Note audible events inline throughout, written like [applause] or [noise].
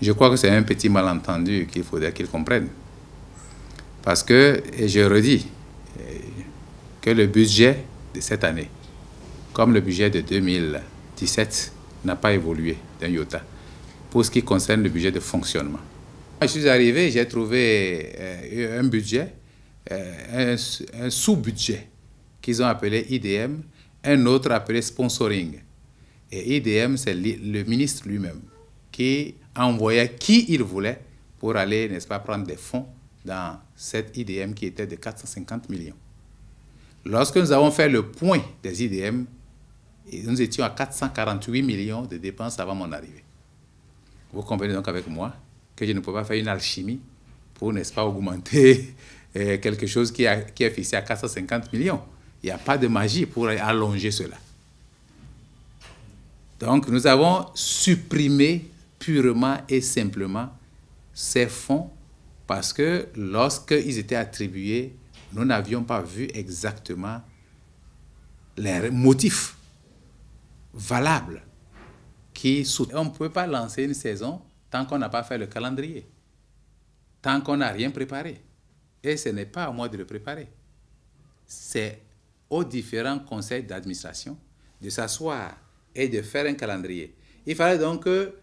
Je crois que c'est un petit malentendu qu'il faudrait qu'ils comprennent. Parce que, et je redis, que le budget de cette année, comme le budget de 2017, n'a pas évolué d'un iota pour ce qui concerne le budget de fonctionnement. je suis arrivé, j'ai trouvé euh, un budget, euh, un sous-budget qu'ils ont appelé IDM, un autre appelé sponsoring. Et IDM, c'est le ministre lui-même qui envoyait qui il voulait pour aller, n'est-ce pas, prendre des fonds dans cette IDM qui était de 450 millions. Lorsque nous avons fait le point des IDM, nous étions à 448 millions de dépenses avant mon arrivée. Vous comprenez donc avec moi que je ne peux pas faire une alchimie pour, n'est-ce pas, augmenter [laughs] euh, quelque chose qui, qui est fixé à 450 millions. Il n'y a pas de magie pour allonger cela. Donc, nous avons supprimé purement et simplement ces fonds parce que lorsque ils étaient attribués, nous n'avions pas vu exactement les motifs valables qui On ne peut pas lancer une saison tant qu'on n'a pas fait le calendrier, tant qu'on n'a rien préparé. Et ce n'est pas à moi de le préparer. C'est aux différents conseils d'administration de s'asseoir et de faire un calendrier. Il fallait donc que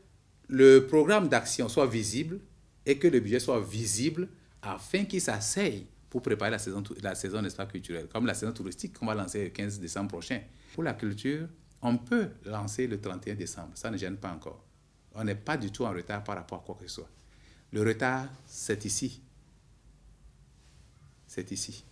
le programme d'action soit visible et que le budget soit visible afin qu'il s'asseye pour préparer la saison, la saison pas, culturelle comme la saison touristique qu'on va lancer le 15 décembre prochain. Pour la culture, on peut lancer le 31 décembre, ça ne gêne pas encore. On n'est pas du tout en retard par rapport à quoi que ce soit. Le retard, c'est ici. C'est ici.